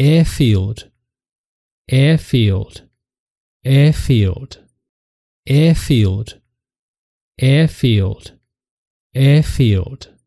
airfield, airfield, airfield, airfield, airfield, airfield.